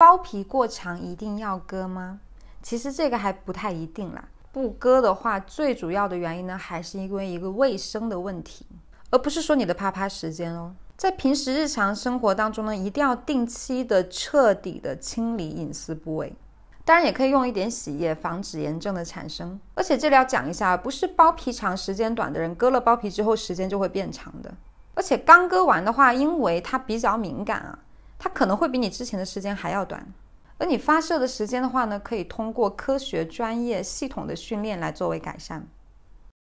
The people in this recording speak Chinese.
包皮过长一定要割吗？其实这个还不太一定啦。不割的话，最主要的原因呢，还是因为一个卫生的问题，而不是说你的啪啪时间哦。在平时日常生活当中呢，一定要定期的彻底的清理隐私部位，当然也可以用一点洗液，防止炎症的产生。而且这里要讲一下，不是包皮长时间短的人，割了包皮之后时间就会变长的。而且刚割完的话，因为它比较敏感啊。它可能会比你之前的时间还要短，而你发射的时间的话呢，可以通过科学专业系统的训练来作为改善。